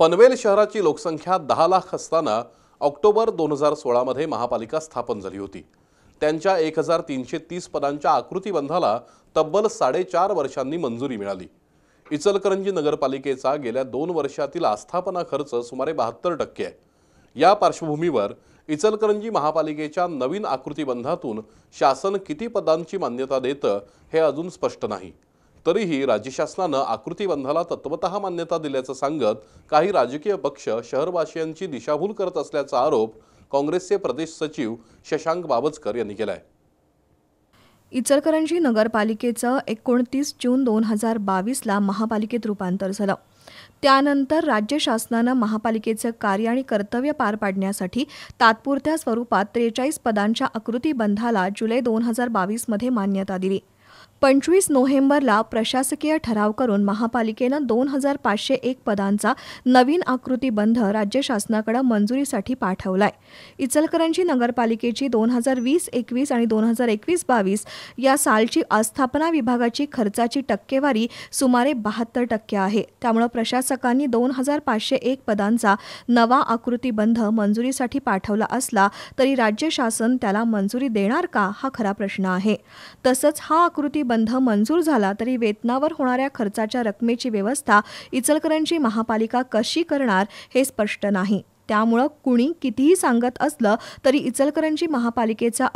पनवेल शहराची लोकसंख्या दहा लाख असताना ऑक्टोबर दोन हजार सोळामध्ये महापालिका स्थापन झाली होती त्यांच्या एक हजार तीनशे तीस पदांच्या आकृतीबंधाला तब्बल साडेचार वर्षांनी मंजुरी मिळाली इचलकरंजी नगरपालिकेचा गेल्या दोन वर्षातील आस्थापना खर्च सुमारे बहात्तर टक्के आहे या पार्श्वभूमीवर इचलकरंजी महापालिकेच्या नवीन आकृतीबंधातून शासन किती पदांची मान्यता देतं हे अजून स्पष्ट नाही तरीही राज्य शासनानं आकृतीबंधाला तत्वत मान्यता दिल्याचं सांगत काही राजकीय पक्ष शहरवासियांची दिशाभूल करत असल्याचा आरोप काँग्रेसचे प्रदेश सचिव शशांक बाबजकर यांनी केलाय इचलकरंजी नगरपालिकेचं एकोणतीस जून दोन हजार बावीसला महापालिकेत रूपांतर झालं त्यानंतर राज्य शासनानं महापालिकेचं कार्य आणि कर्तव्य पार पाडण्यासाठी तात्पुरत्या स्वरूपात त्रेचाळीस पदांच्या आकृतीबंधाला जुलै दोन हजार बावीसमध्ये मान्यता दिली पंचवीस नोव्हेंबरला प्रशासकीय ठराव करून महापालिकेनं दोन हजार पाचशे एक पदांचा नवीन आकृतीबंध राज्य शासनाकडे मंजुरीसाठी पाठवलाय इचलकरंजी नगरपालिकेची दोन हजार वीस एकवीस आणि दोन हजार एकवीस बावीस या सालची आस्थापना विभागाची खर्चाची टक्केवारी सुमारे बहात्तर टक्के आहे त्यामुळे प्रशासकांनी दोन हजार पाचशे एक पदांचा नवा आकृतीबंध मंजुरीसाठी पाठवला असला तरी राज्य शासन त्याला मंजुरी देणार का हा खरा प्रश्न आहे तसंच हा आकृती बंध मंजूर झाला तरी वेतनावर होणाऱ्या खर्चाच्या रकमेची व्यवस्था इचलकरंजी महापालिका कशी करणार हे स्पष्ट नाही त्यामुळं कुणी कितीही सांगत असलं तरी इचलकरंजी महापालिकेचा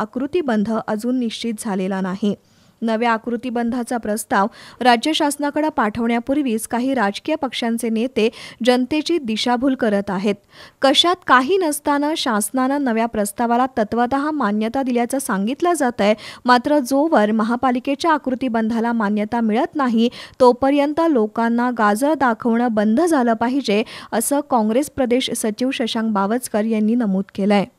बंध अजून निश्चित झालेला नाही नव्या आकृतीबंधाचा प्रस्ताव राज्य शासनाकडे पाठवण्यापूर्वीच काही राजकीय पक्षांचे नेते जनतेची दिशाभूल करत आहेत कशात काही नसताना शासनानं नव्या प्रस्तावाला तत्वत मान्यता दिल्याचं सांगितलं जात आहे मात्र जोवर महापालिकेच्या आकृतीबंधाला मान्यता मिळत नाही तोपर्यंत लोकांना गाजर दाखवणं बंद झालं पाहिजे असं काँग्रेस प्रदेश सचिव शशांक बावचकर यांनी नमूद केलं आहे